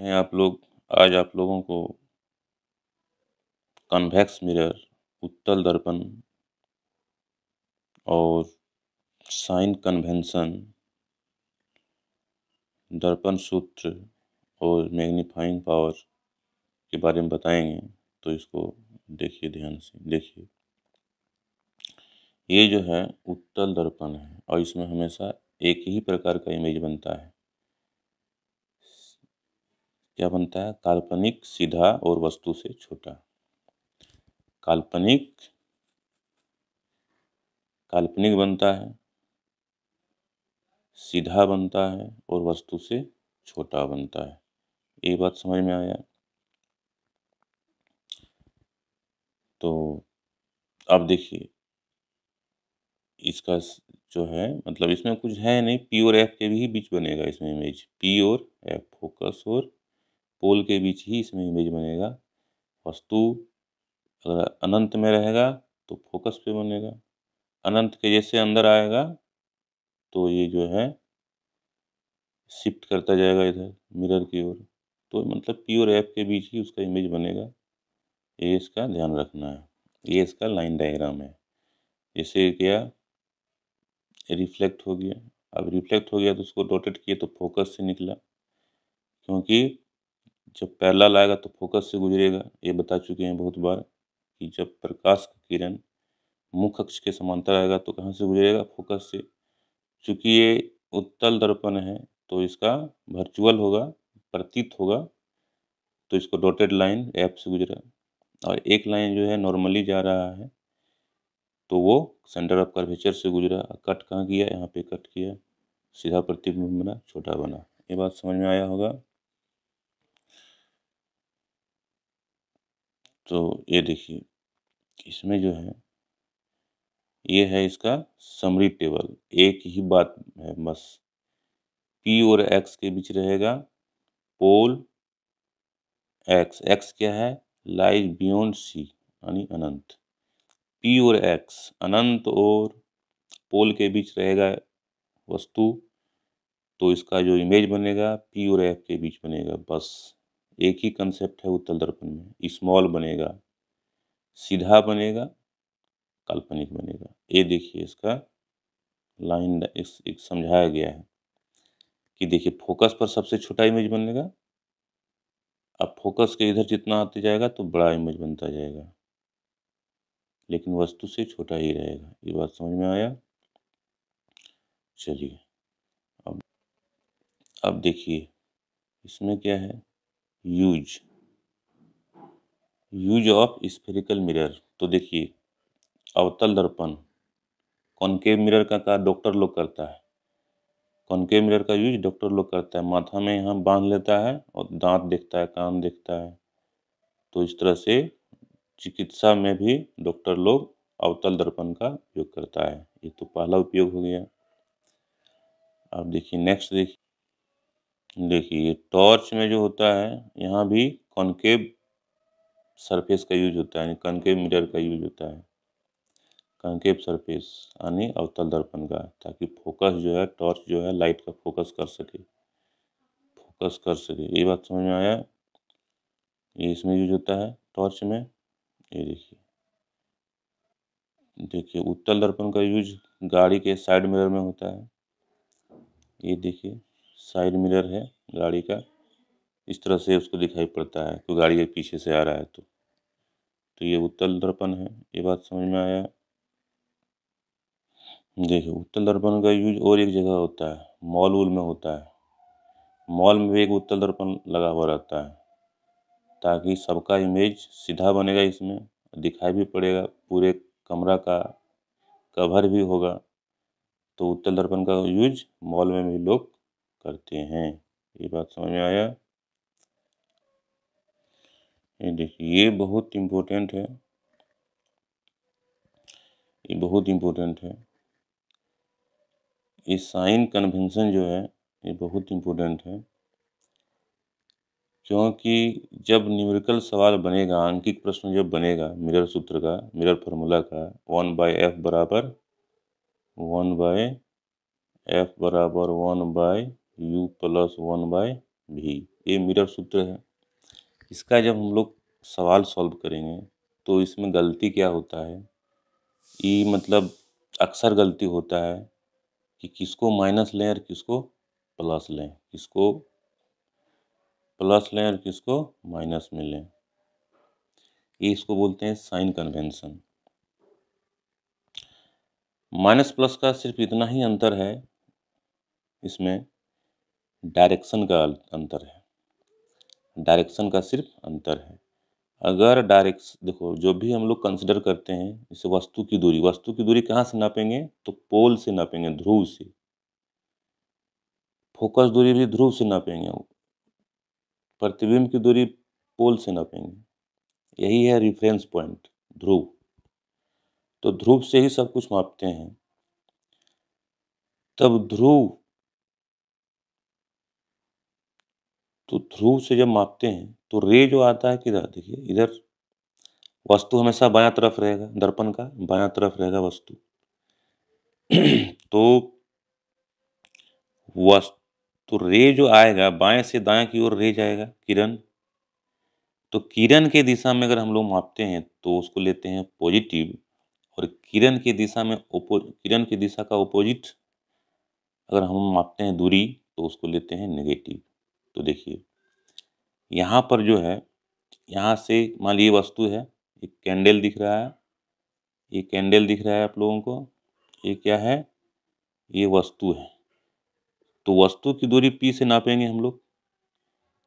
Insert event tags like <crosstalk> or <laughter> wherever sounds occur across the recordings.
हैं आप लोग आज आप लोगों को कन्वैक्स मिरर उत्तल दर्पण और साइन कन्वेंशन दर्पण सूत्र और मैग्नीफाइंग पावर के बारे में बताएंगे तो इसको देखिए ध्यान से देखिए ये जो है उत्तल दर्पण है और इसमें हमेशा एक ही प्रकार का इमेज बनता है क्या बनता है काल्पनिक सीधा और वस्तु से छोटा काल्पनिक काल्पनिक बनता है सीधा बनता है और वस्तु से छोटा बनता है ये बात समझ में आया तो अब देखिए इसका जो है मतलब इसमें कुछ है नहीं पी और एफ के भी बीच बनेगा इसमें इमेज पी और एफ फोकस और पोल के बीच ही इसमें इमेज बनेगा वस्तु अगर अनंत में रहेगा तो फोकस पे बनेगा अनंत के जैसे अंदर आएगा तो ये जो है शिफ्ट करता जाएगा इधर मिरर की ओर तो मतलब पी और एफ के बीच ही उसका इमेज बनेगा ये इसका ध्यान रखना है ये इसका लाइन डायग्राम है जैसे क्या रिफ्लेक्ट हो गया अब रिफ्लेक्ट हो गया तो उसको डॉटेड किया तो फोकस से निकला क्योंकि जब पैरल आएगा तो फोकस से गुजरेगा ये बता चुके हैं बहुत बार कि जब प्रकाश का किरण मुख्य अक्ष के समांतर आएगा तो कहाँ से गुजरेगा फोकस से चूँकि ये उत्तल दर्पण है तो इसका वर्चुअल होगा प्रतीत होगा तो इसको डॉटेड लाइन ऐप से गुजरा और एक लाइन जो है नॉर्मली जा रहा है तो वो सेंटर ऑफ कर्वेचर से गुजरा कट कहाँ किया यहाँ पे कट किया सीधा प्रतिबिंब बना छोटा बना ये बात समझ में आया होगा तो ये देखिए इसमें जो है ये है इसका समरी टेबल एक ही बात है बस पी और एक्स के बीच रहेगा पोल एक्स एक्स क्या है लाइज बियॉन्ड सी यानी अनंत पी और एक्स अनंत और पोल के बीच रहेगा वस्तु तो इसका जो इमेज बनेगा पी और एफ के बीच बनेगा बस एक ही कंसेप्ट है उत्तल दर्पण में स्मॉल e बनेगा सीधा बनेगा काल्पनिक बनेगा ये देखिए इसका लाइन इस, एक समझाया गया है कि देखिए फोकस पर सबसे छोटा इमेज बनेगा अब फोकस के इधर जितना आते जाएगा तो बड़ा इमेज बनता जाएगा लेकिन वस्तु से छोटा ही रहेगा ये बात समझ में आया चलिए अब अब देखिए इसमें क्या है use use of spherical mirror तो देखिए अवतल दर्पण कॉनकेव मिरर का का डॉक्टर लोग करता है कॉनकेव मिरर का यूज डॉक्टर लोग करता है माथा में यहाँ बांध लेता है और दांत देखता है कान देखता है तो इस तरह से चिकित्सा में भी डॉक्टर लोग अवतल दर्पण का उपयोग करता है ये तो पहला उपयोग हो गया अब देखिए नेक्स्ट देखिए देखिए टॉर्च में जो होता है यहाँ भी कॉनकेव सरफेस का यूज होता है यानी मिरर का यूज होता है कॉनकेव सरफेस यानी अवतल दर्पण का ताकि फोकस जो है टॉर्च जो है लाइट का फोकस कर सके फोकस कर सके ये बात समझ में आया ये इसमें यूज होता है टॉर्च में ये देखिए देखिए उत्तल दर्पण का यूज गाड़ी के साइड मिरर में होता है ये देखिए साइड मिरर है गाड़ी का इस तरह से उसको दिखाई पड़ता है कोई गाड़ी के पीछे से आ रहा है तो तो ये उत्तल दर्पण है ये बात समझ में आया देखिए उत्तल दर्पण का यूज और एक जगह होता है मॉल वूल में होता है मॉल में भी एक उत्तल दर्पण लगा हुआ रहता है ताकि सबका इमेज सीधा बनेगा इसमें दिखाई भी पड़ेगा पूरे कमरा का कवर भी होगा तो उत्तल दर्पण का यूज मॉल में भी लोग करते हैं ये बात समझ में आया ये देखिए ये बहुत इम्पोर्टेंट है ये बहुत इम्पोर्टेंट है ये साइन कन्वेंशन जो है ये बहुत इम्पोर्टेंट है क्योंकि जब न्यूमेरिकल सवाल बनेगा आंकिक प्रश्न जब बनेगा मिरर सूत्र का मिरर फार्मूला का वन बाय एफ बराबर वन बाय एफ बराबर one by U plus one by V ये मिरर सूत्र है इसका जब हम लोग सवाल सॉल्व करेंगे तो इसमें गलती क्या होता है ये e मतलब अक्सर गलती होता है कि किसको माइनस लें और किसको प्लस लें किसको प्लस लें और किसको माइनस में लें ये इसको बोलते हैं साइन कन्वेंशन माइनस प्लस का सिर्फ इतना ही अंतर है इसमें डायरेक्शन का अंतर है डायरेक्शन का सिर्फ अंतर है अगर डायरेक्स देखो जो भी हम लोग कंसिडर करते हैं जैसे वस्तु की दूरी वस्तु की दूरी कहाँ से नापेंगे तो पोल से नापेंगे ध्रुव से फोकस दूरी भी ध्रुव से नापेंगे प्रतिबिंब की दूरी पोल से नापेंगे यही है रिफरेंस पॉइंट ध्रुव तो ध्रुव से ही सब कुछ मापते हैं तब ध्रुव तो ध्रुव से जब मापते हैं तो रे जो आता है किधर देखिए इधर वस्तु हमेशा बायां तरफ रहेगा दर्पण का बायां तरफ रहेगा वस्तु <clears throat> तो वस्तु तो रे जो आएगा बाएं से दाएं की ओर रे जाएगा किरण तो किरण के दिशा में अगर हम लोग मापते हैं तो उसको लेते हैं पॉजिटिव और किरण की दिशा में ओपो किरण की दिशा का ओपोजिट अगर हम मापते हैं दूरी तो उसको लेते हैं नेगेटिव तो देखिए यहाँ पर जो है यहाँ से मान ली वस्तु है एक कैंडल दिख रहा है ये कैंडल दिख रहा है आप लोगों को ये क्या है ये वस्तु है तो वस्तु की दूरी पी से नापेंगे हम लोग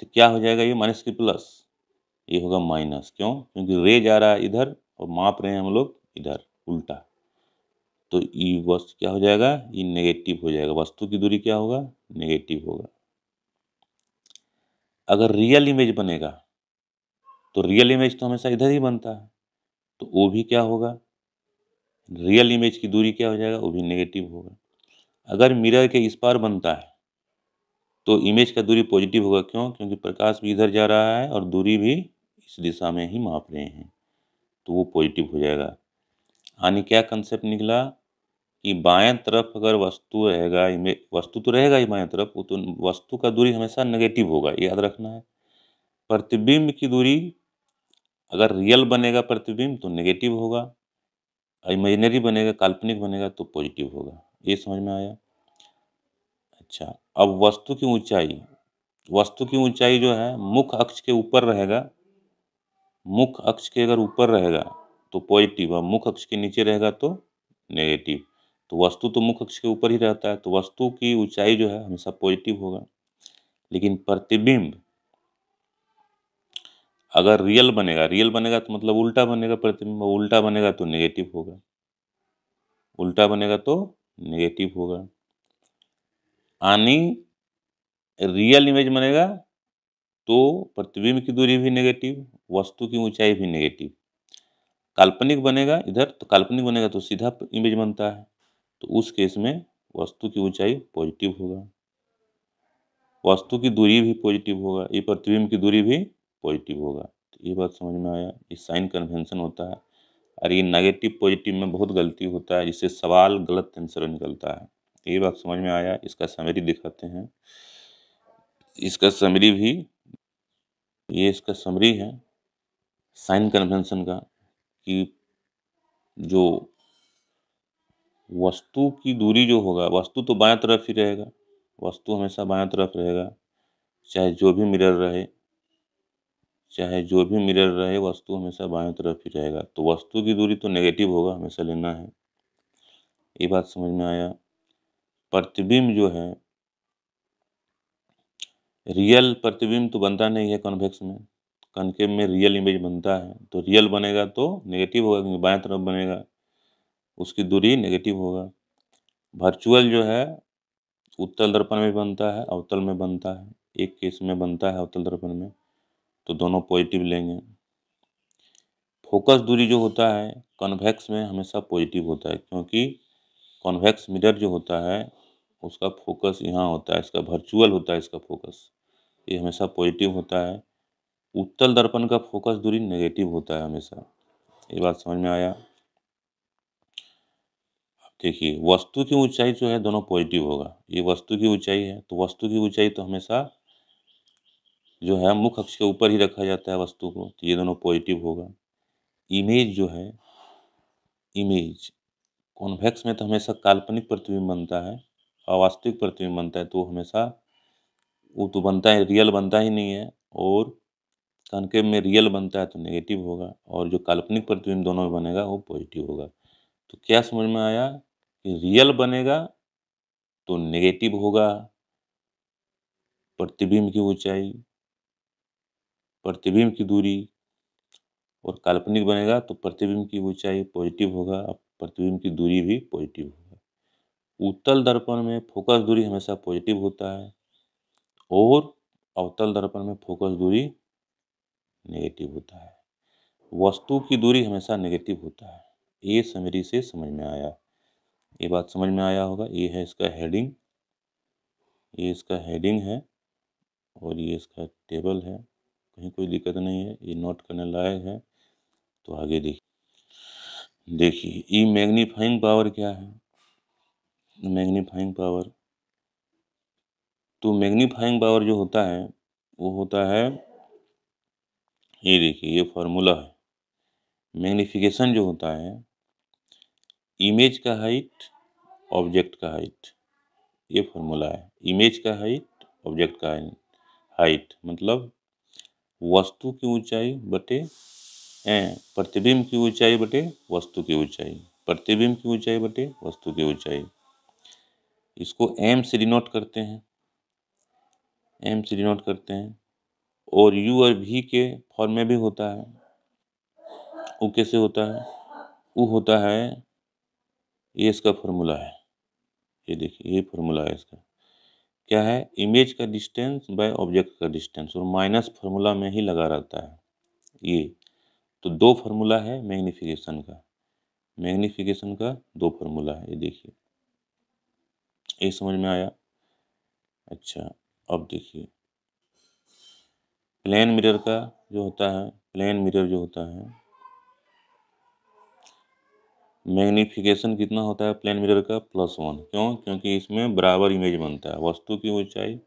तो क्या हो जाएगा ये माइनस की प्लस ये होगा माइनस क्यों क्योंकि रे जा रहा है इधर और माप रहे हैं हम लोग इधर उल्टा तो ये वस्तु क्या हो जाएगा ये नेगेटिव हो जाएगा वस्तु की दूरी क्या होगा नेगेटिव होगा अगर रियल इमेज बनेगा तो रियल इमेज तो हमेशा इधर ही बनता है तो वो भी क्या होगा रियल इमेज की दूरी क्या हो जाएगा वो भी नेगेटिव होगा अगर मिरर के इस पार बनता है तो इमेज का दूरी पॉजिटिव होगा क्यों क्योंकि प्रकाश भी इधर जा रहा है और दूरी भी इस दिशा में ही माप रहे हैं तो वो पॉजिटिव हो जाएगा यानी क्या कंसेप्ट निकला कि बाएं तरफ अगर वस्तु रहेगा इमे वस्तु तो रहेगा ही बाएं तरफ वो तो वस्तु का दूरी हमेशा नेगेटिव होगा याद रखना है प्रतिबिंब की दूरी अगर रियल बनेगा प्रतिबिंब तो नेगेटिव होगा इमेजनरी बनेगा काल्पनिक बनेगा तो पॉजिटिव होगा ये समझ में आया अच्छा अब वस्तु की ऊंचाई वस्तु की ऊंचाई जो है मुख्य अक्ष के ऊपर रहेगा मुख्य अक्ष के अगर ऊपर रहेगा तो पॉजिटिव और मुख अक्ष के नीचे रहेगा तो नेगेटिव तो वस्तु तो मुख्य अक्ष के ऊपर ही रहता है तो वस्तु की ऊंचाई जो है हमेशा पॉजिटिव होगा लेकिन प्रतिबिंब अगर रियल बनेगा रियल बनेगा तो मतलब उल्टा बनेगा प्रतिबिंब उल्टा बनेगा तो नेगेटिव होगा उल्टा बनेगा तो नेगेटिव होगा आनी रियल इमेज बनेगा तो प्रतिबिंब की दूरी भी नेगेटिव वस्तु की ऊंचाई भी नेगेटिव काल्पनिक बनेगा इधर तो काल्पनिक बनेगा तो सीधा इमेज बनता है तो उस केस में वस्तु की ऊंचाई पॉजिटिव होगा वस्तु की दूरी भी पॉजिटिव होगा ये प्रतिबिंब की दूरी भी पॉजिटिव होगा तो ये बात समझ में आया ये साइन कन्वेंशन होता है और ये नेगेटिव पॉजिटिव में बहुत गलती होता है जिससे सवाल गलत आंसर निकलता है ये बात समझ में आया इसका समरी दिखाते हैं इसका समरी भी ये इसका समरी है साइन कन्वेंशन का कि जो वस्तु की दूरी जो होगा वस्तु तो बाया तरफ ही रहेगा वस्तु हमेशा बाया तरफ रहेगा चाहे जो भी मिरर रहे चाहे जो भी मिरर रहे वस्तु हमेशा बाया तरफ ही रहेगा तो वस्तु की दूरी तो नेगेटिव होगा हमेशा लेना है ये बात समझ में आया प्रतिबिंब जो है रियल प्रतिबिंब तो बनता नहीं है कॉन्वेक्स में कनकेव में रियल इमेज बनता है तो रियल बनेगा तो नेगेटिव होगा क्योंकि बाया तरफ बनेगा उसकी दूरी नेगेटिव होगा वर्चुअल जो है उत्तल दर्पण में बनता है अवतल में बनता है एक केस में बनता है अवतल दर्पण में तो दोनों पॉजिटिव लेंगे फोकस दूरी जो होता है कॉन्वेक्स में हमेशा पॉजिटिव होता है क्योंकि कॉन्वेक्स मिरर जो होता है उसका फोकस यहाँ होता है इसका वर्चुअल होता है इसका फोकस ये हमेशा पॉजिटिव होता है उत्तल दर्पण का फोकस दूरी नेगेटिव होता है हमेशा ये बात समझ में आया देखिए वस्तु की ऊंचाई जो है दोनों पॉजिटिव होगा ये वस्तु की ऊंचाई है तो वस्तु की ऊंचाई तो हमेशा जो है मुख अक्ष के ऊपर ही रखा जाता है वस्तु को तो ये दोनों पॉजिटिव होगा इमेज जो है इमेज कॉन्वेक्स में तो हमेशा काल्पनिक प्रतिबिंब बनता है अवास्तविक प्रतिबिंब बनता है तो हमेशा वो तो बनता है रियल बनता ही नहीं है और कनके में रियल बनता है तो नेगेटिव होगा और जो काल्पनिक प्रतिबिंब दोनों में बनेगा वो पॉजिटिव होगा तो क्या समझ में आया कि रियल बनेगा तो नेगेटिव होगा प्रतिबिंब की ऊंचाई प्रतिबिंब की दूरी और काल्पनिक बनेगा तो प्रतिबिंब की ऊंचाई पॉजिटिव होगा प्रतिबिंब की दूरी भी पॉजिटिव होगा उत्तल दर्पण में फोकस दूरी हमेशा पॉजिटिव होता है और अवतल दर्पण में फोकस दूरी नेगेटिव होता है वस्तु की दूरी हमेशा नेगेटिव होता है ये समरी से समझ में आया ये बात समझ में आया होगा ये है इसका हेडिंग ये इसका हेडिंग है और ये इसका टेबल है कहीं कोई दिक्कत नहीं है ये नोट करने लायक है तो आगे देखिए देखिए ये मैग्नीफाइंग पावर क्या है मैग्नीफाइंग पावर तो मैग्नीफाइंग पावर जो होता है वो होता है ये देखिए ये फार्मूला है मैग्नीफिकेशन जो होता है इमेज का हाइट ऑब्जेक्ट का हाइट ये फॉर्मूला है इमेज का हाइट ऑब्जेक्ट का हाइट मतलब वस्तु की ऊंचाई बटे प्रतिबिंब की ऊंचाई बटे वस्तु की ऊंचाई प्रतिबिंब की ऊंचाई बटे वस्तु की ऊंचाई इसको एम से डिनोट करते हैं एम से डिनोट करते हैं और यू और भी के फॉर्म में भी होता है वो कैसे होता है वो होता है ये इसका फार्मूला है ये देखिए ये फार्मूला है इसका क्या है इमेज का डिस्टेंस बाय ऑब्जेक्ट का डिस्टेंस और माइनस फार्मूला में ही लगा रहता है ये तो दो फार्मूला है मैग्नीफिकेशन का मैग्नीफिकेशन का दो फार्मूला है ये देखिए ये समझ में आया अच्छा अब देखिए प्लेन मिरर का जो होता है प्लेन मिरर जो होता है मैग्नीफिकेशन कितना होता है प्लेन मिरर का प्लस वन क्यों क्योंकि इसमें बराबर इमेज बनता है वस्तु की ऊंचाई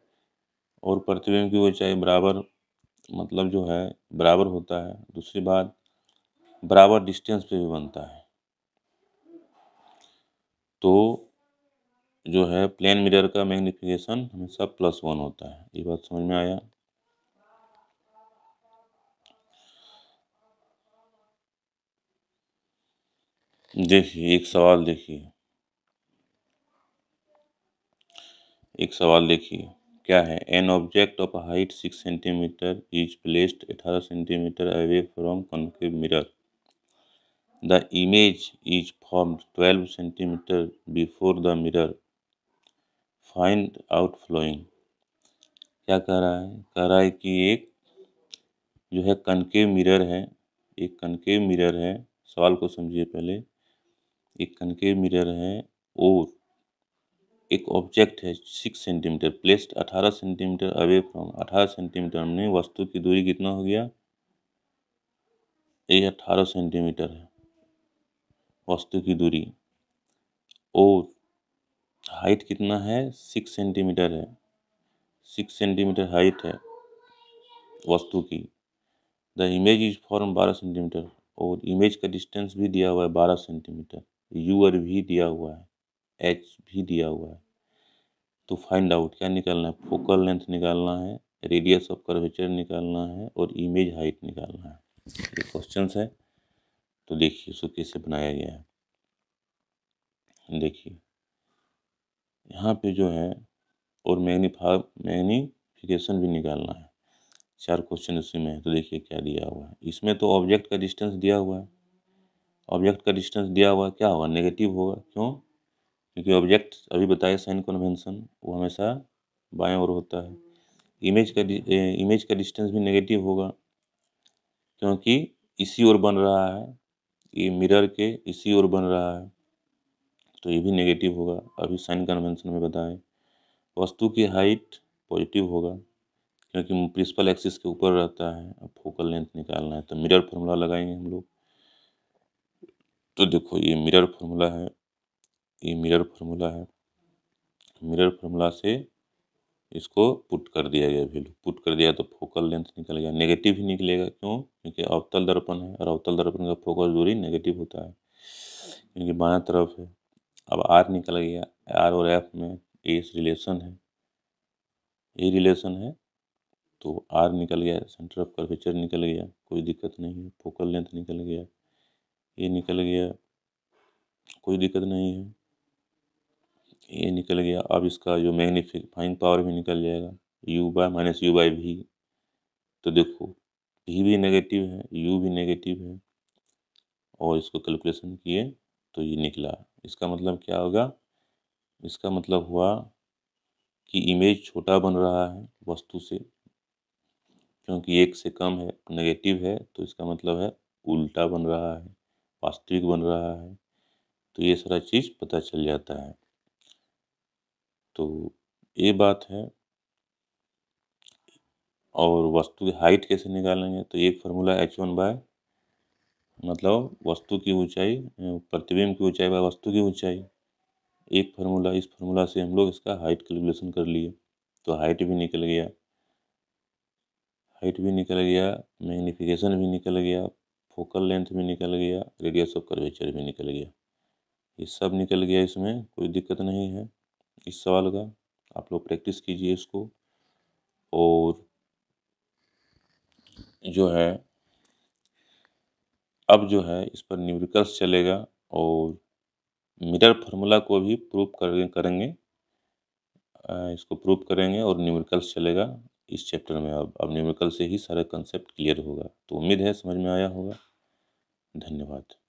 और प्रतिबिंब की ऊंचाई बराबर मतलब जो है बराबर होता है दूसरी बात बराबर डिस्टेंस पे भी बनता है तो जो है प्लेन मिरर का मैग्नीफिकेशन हमेशा प्लस वन होता है ये बात समझ में आया देखिए एक सवाल देखिए एक सवाल देखिए क्या है an object of height six centimetre is placed अठारह centimetre away from concave mirror the image is formed twelve centimetre before the mirror find out following क्या कह रहा है कह रहा है कि एक जो है कनकेव मिरर है एक कनकेव मिरर है सवाल को समझिए पहले एक कनकेव मिरर है और एक ऑब्जेक्ट है सिक्स सेंटीमीटर प्लेस्ड अठारह सेंटीमीटर अवे फ्रॉम अठारह सेंटीमीटर में वस्तु की दूरी कितना हो गया ये अठारह सेंटीमीटर है वस्तु की दूरी और हाइट कितना है सिक्स सेंटीमीटर है सिक्स सेंटीमीटर हाइट है वस्तु की द इमेज इज फॉर्म बारह सेंटीमीटर और इमेज का डिस्टेंस भी दिया हुआ है बारह सेंटीमीटर आर भी दिया हुआ है एच भी दिया हुआ है तो फाइंड आउट क्या निकालना है फोकल लेंथ निकालना है रेडियस ऑफ कर्वेचर निकालना है और इमेज हाइट निकालना है ये क्वेश्चन है तो देखिए उसको कैसे बनाया गया है देखिए यहाँ पे जो है और मैग्नीफा मैग्नीफिकेशन भी निकालना है चार क्वेश्चन उसी में है तो देखिए क्या दिया हुआ है इसमें तो ऑब्जेक्ट का डिस्टेंस दिया हुआ है ऑब्जेक्ट का डिस्टेंस दिया हुआ क्या होगा नेगेटिव होगा क्यों क्योंकि ऑब्जेक्ट अभी बताया साइन कन्वेंसन वो हमेशा बाएं ओर होता है इमेज का इमेज का डिस्टेंस भी नेगेटिव होगा क्योंकि इसी ओर बन रहा है ये मिरर के इसी ओर बन रहा है तो ये भी नेगेटिव होगा अभी साइन कन्वेंशन में बताएं वस्तु की हाइट पॉजिटिव होगा क्योंकि प्रिंसिपल एक्सिस के ऊपर रहता है अब फोकल लेंथ निकालना है तो मिरर फॉर्मूला लगाएंगे हम लोग तो देखो ये मिरर फार्मूला है ये मिरर फार्मूला है मिरर फार्मूला से इसको पुट कर दिया गया वैल्यू पुट कर दिया तो फोकल लेंथ निकल गया नेगेटिव ही निकलेगा क्यों क्योंकि अवतल दर्पण है और अवतल दर्पण का फोकस दूरी नेगेटिव होता है क्योंकि बाया तरफ है अब आर निकल गया आर और एफ में एस रिलेशन है ए रिलेशन है तो आर निकल गया सेंटर ऑफ कर्वेचर निकल गया कोई दिक्कत नहीं है फोकल लेंथ निकल गया ये निकल गया कोई दिक्कत नहीं है ये निकल गया अब इसका जो फाइन पावर भी निकल जाएगा u by minus u by भी तो देखो भी भी नेगेटिव है यू भी नेगेटिव है और इसको कैलकुलेशन किए तो ये निकला इसका मतलब क्या होगा इसका मतलब हुआ कि इमेज छोटा बन रहा है वस्तु से क्योंकि एक से कम है नेगेटिव है तो इसका मतलब है उल्टा बन रहा है वास्तविक बन रहा है तो ये सारा चीज़ पता चल जाता है तो ये बात है और वस्तु की हाइट कैसे निकालेंगे तो एक फार्मूला एच वन बाय मतलब वस्तु की ऊंचाई प्रतिबिंब की ऊंचाई बाय वस्तु की ऊंचाई एक फार्मूला इस फार्मूला से हम लोग इसका हाइट कैलकुलेशन कर लिए तो हाइट भी निकल गया हाइट भी निकल गया मैग्नीफिकेशन भी निकल गया फोकल लेंथ भी निकल गया रेडियस ऑफ कर्वेचर भी निकल गया ये सब निकल गया इसमें कोई दिक्कत नहीं है इस सवाल का आप लोग प्रैक्टिस कीजिए इसको और जो है अब जो है इस पर न्यूरिकल्स चलेगा और मिरर फार्मूला को भी प्रूव करेंगे इसको प्रूव करेंगे और न्यूमेरिकल्स चलेगा इस चैप्टर में अब अब न्यूमेरिकल से ही सारा कंसेप्ट क्लियर होगा तो उम्मीद है समझ में आया होगा धन्यवाद